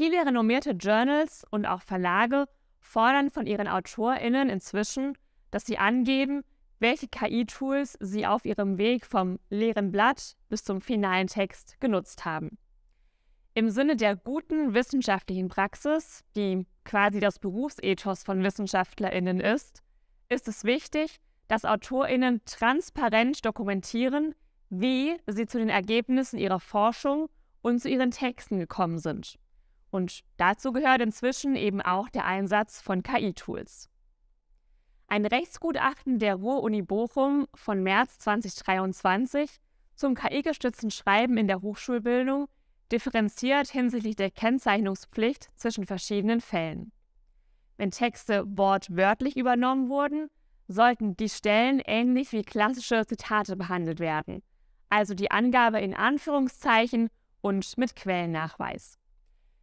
Viele renommierte Journals und auch Verlage fordern von ihren AutorInnen inzwischen, dass sie angeben, welche KI-Tools sie auf ihrem Weg vom leeren Blatt bis zum finalen Text genutzt haben. Im Sinne der guten wissenschaftlichen Praxis, die quasi das Berufsethos von WissenschaftlerInnen ist, ist es wichtig, dass AutorInnen transparent dokumentieren, wie sie zu den Ergebnissen ihrer Forschung und zu ihren Texten gekommen sind. Und dazu gehört inzwischen eben auch der Einsatz von KI-Tools. Ein Rechtsgutachten der Ruhr-Uni Bochum von März 2023 zum KI-gestützten Schreiben in der Hochschulbildung differenziert hinsichtlich der Kennzeichnungspflicht zwischen verschiedenen Fällen. Wenn Texte wortwörtlich übernommen wurden, sollten die Stellen ähnlich wie klassische Zitate behandelt werden, also die Angabe in Anführungszeichen und mit Quellennachweis.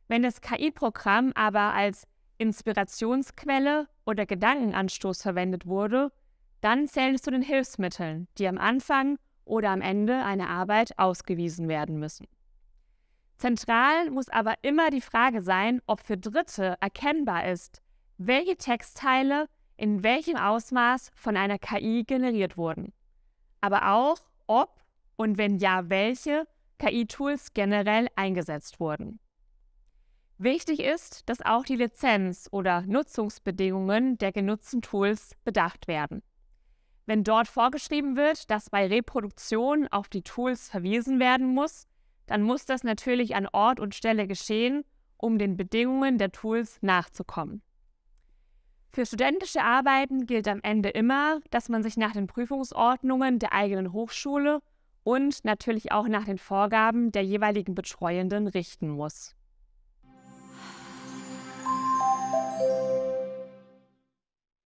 Wenn das KI-Programm aber als Inspirationsquelle oder Gedankenanstoß verwendet wurde, dann zählt es zu den Hilfsmitteln, die am Anfang oder am Ende einer Arbeit ausgewiesen werden müssen. Zentral muss aber immer die Frage sein, ob für Dritte erkennbar ist, welche Textteile in welchem Ausmaß von einer KI generiert wurden. Aber auch, ob und wenn ja, welche KI-Tools generell eingesetzt wurden. Wichtig ist, dass auch die Lizenz oder Nutzungsbedingungen der genutzten Tools bedacht werden. Wenn dort vorgeschrieben wird, dass bei Reproduktion auf die Tools verwiesen werden muss, dann muss das natürlich an Ort und Stelle geschehen, um den Bedingungen der Tools nachzukommen. Für studentische Arbeiten gilt am Ende immer, dass man sich nach den Prüfungsordnungen der eigenen Hochschule und natürlich auch nach den Vorgaben der jeweiligen Betreuenden richten muss.